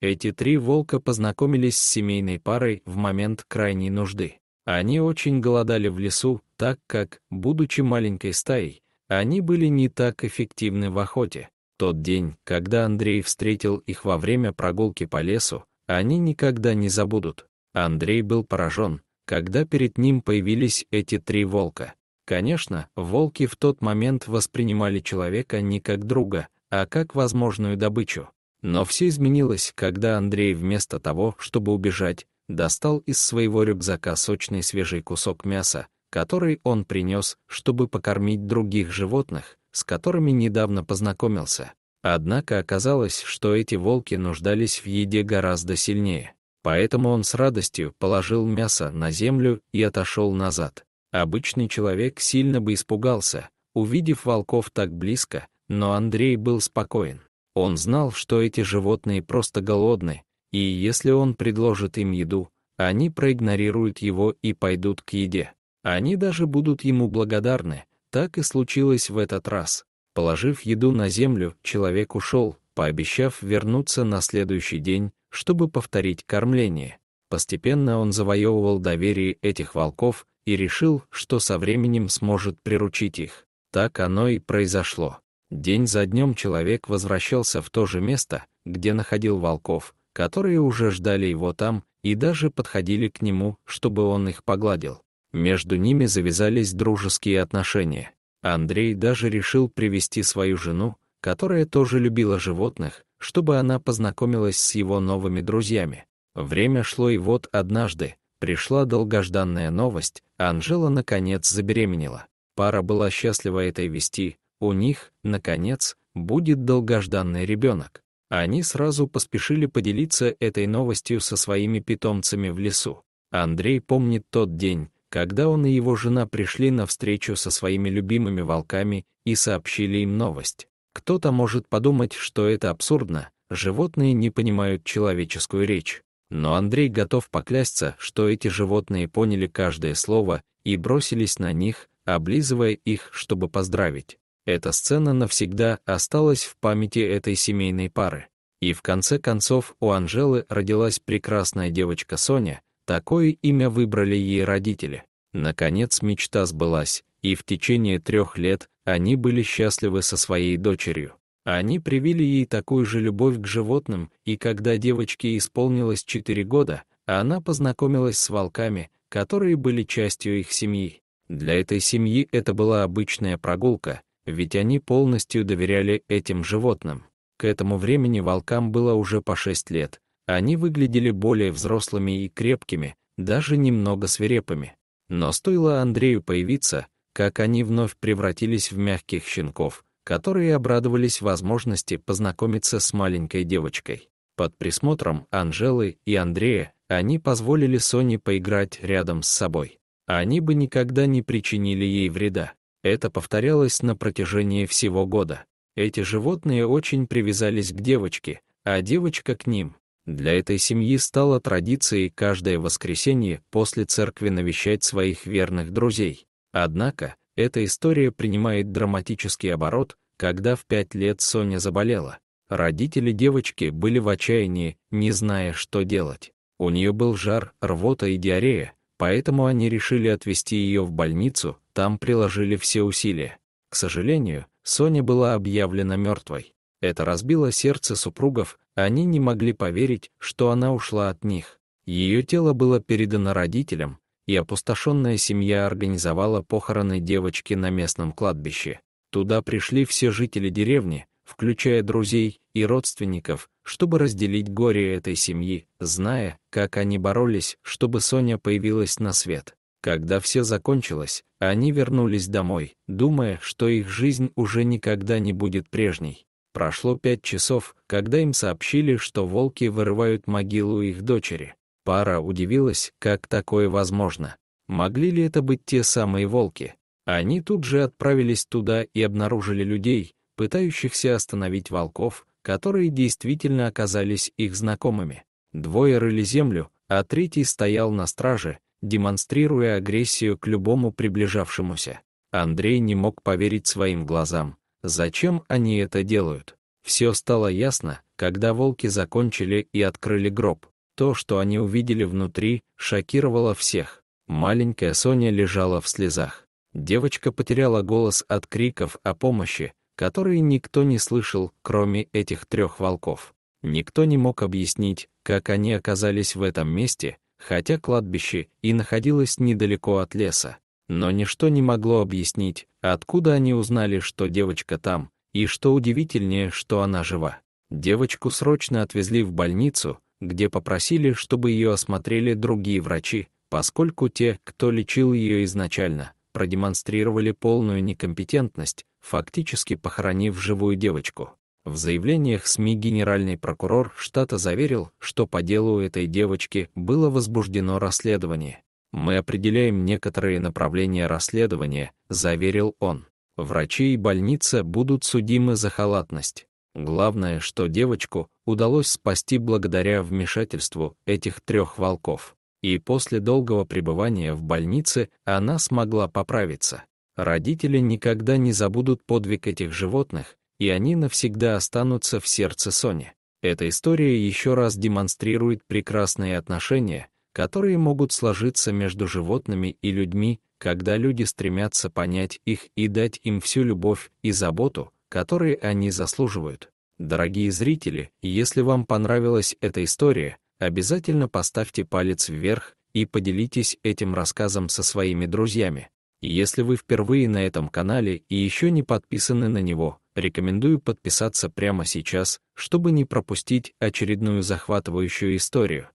Эти три волка познакомились с семейной парой в момент крайней нужды. Они очень голодали в лесу, так как, будучи маленькой стаей, они были не так эффективны в охоте. Тот день, когда Андрей встретил их во время прогулки по лесу, они никогда не забудут. Андрей был поражен, когда перед ним появились эти три волка. Конечно, волки в тот момент воспринимали человека не как друга, а как возможную добычу. Но все изменилось, когда Андрей вместо того, чтобы убежать, достал из своего рюкзака сочный свежий кусок мяса, который он принес, чтобы покормить других животных, с которыми недавно познакомился. Однако оказалось, что эти волки нуждались в еде гораздо сильнее. Поэтому он с радостью положил мясо на землю и отошел назад. Обычный человек сильно бы испугался, увидев волков так близко, но Андрей был спокоен. Он знал, что эти животные просто голодны, и если он предложит им еду, они проигнорируют его и пойдут к еде. Они даже будут ему благодарны. Так и случилось в этот раз. Положив еду на землю, человек ушел, пообещав вернуться на следующий день, чтобы повторить кормление. Постепенно он завоевывал доверие этих волков и решил, что со временем сможет приручить их. Так оно и произошло. День за днем человек возвращался в то же место, где находил волков, которые уже ждали его там и даже подходили к нему, чтобы он их погладил. Между ними завязались дружеские отношения. Андрей даже решил привести свою жену, которая тоже любила животных, чтобы она познакомилась с его новыми друзьями. Время шло, и вот однажды пришла долгожданная новость, Анжела наконец забеременела. Пара была счастлива этой вести, у них, наконец, будет долгожданный ребенок. Они сразу поспешили поделиться этой новостью со своими питомцами в лесу. Андрей помнит тот день, когда он и его жена пришли на встречу со своими любимыми волками и сообщили им новость. Кто-то может подумать, что это абсурдно, животные не понимают человеческую речь. Но Андрей готов поклясться, что эти животные поняли каждое слово и бросились на них, облизывая их, чтобы поздравить. Эта сцена навсегда осталась в памяти этой семейной пары. И в конце концов у Анжелы родилась прекрасная девочка Соня, такое имя выбрали ей родители. Наконец мечта сбылась, и в течение трех лет они были счастливы со своей дочерью. Они привили ей такую же любовь к животным, и когда девочке исполнилось 4 года, она познакомилась с волками, которые были частью их семьи. Для этой семьи это была обычная прогулка, ведь они полностью доверяли этим животным. К этому времени волкам было уже по 6 лет. Они выглядели более взрослыми и крепкими, даже немного свирепыми. Но стоило Андрею появиться, как они вновь превратились в мягких щенков, которые обрадовались возможности познакомиться с маленькой девочкой. Под присмотром Анжелы и Андрея они позволили Соне поиграть рядом с собой. Они бы никогда не причинили ей вреда. Это повторялось на протяжении всего года. Эти животные очень привязались к девочке, а девочка к ним. Для этой семьи стало традицией каждое воскресенье после церкви навещать своих верных друзей. Однако эта история принимает драматический оборот, когда в пять лет Соня заболела. Родители девочки были в отчаянии, не зная, что делать. У нее был жар, рвота и диарея, поэтому они решили отвезти ее в больницу, там приложили все усилия. К сожалению, Соня была объявлена мертвой. Это разбило сердце супругов, они не могли поверить, что она ушла от них. Ее тело было передано родителям, и опустошенная семья организовала похороны девочки на местном кладбище. Туда пришли все жители деревни, включая друзей и родственников, чтобы разделить горе этой семьи, зная, как они боролись, чтобы Соня появилась на свет. Когда все закончилось, они вернулись домой, думая, что их жизнь уже никогда не будет прежней. Прошло пять часов, когда им сообщили, что волки вырывают могилу их дочери. Пара удивилась, как такое возможно. Могли ли это быть те самые волки? Они тут же отправились туда и обнаружили людей, пытающихся остановить волков, которые действительно оказались их знакомыми. Двое рыли землю, а третий стоял на страже, демонстрируя агрессию к любому приближавшемуся. Андрей не мог поверить своим глазам. Зачем они это делают? Все стало ясно, когда волки закончили и открыли гроб. То, что они увидели внутри, шокировало всех. Маленькая Соня лежала в слезах. Девочка потеряла голос от криков о помощи, которые никто не слышал, кроме этих трех волков. Никто не мог объяснить, как они оказались в этом месте, хотя кладбище и находилось недалеко от леса. Но ничто не могло объяснить, откуда они узнали, что девочка там, и что удивительнее, что она жива. Девочку срочно отвезли в больницу, где попросили, чтобы ее осмотрели другие врачи, поскольку те, кто лечил ее изначально, продемонстрировали полную некомпетентность, фактически похоронив живую девочку. В заявлениях СМИ генеральный прокурор штата заверил, что по делу этой девочки было возбуждено расследование. «Мы определяем некоторые направления расследования», — заверил он. «Врачи и больница будут судимы за халатность. Главное, что девочку удалось спасти благодаря вмешательству этих трех волков. И после долгого пребывания в больнице она смогла поправиться. Родители никогда не забудут подвиг этих животных, и они навсегда останутся в сердце Сони. Эта история еще раз демонстрирует прекрасные отношения, которые могут сложиться между животными и людьми, когда люди стремятся понять их и дать им всю любовь и заботу, которые они заслуживают. Дорогие зрители, если вам понравилась эта история, обязательно поставьте палец вверх и поделитесь этим рассказом со своими друзьями. Если вы впервые на этом канале и еще не подписаны на него, Рекомендую подписаться прямо сейчас, чтобы не пропустить очередную захватывающую историю.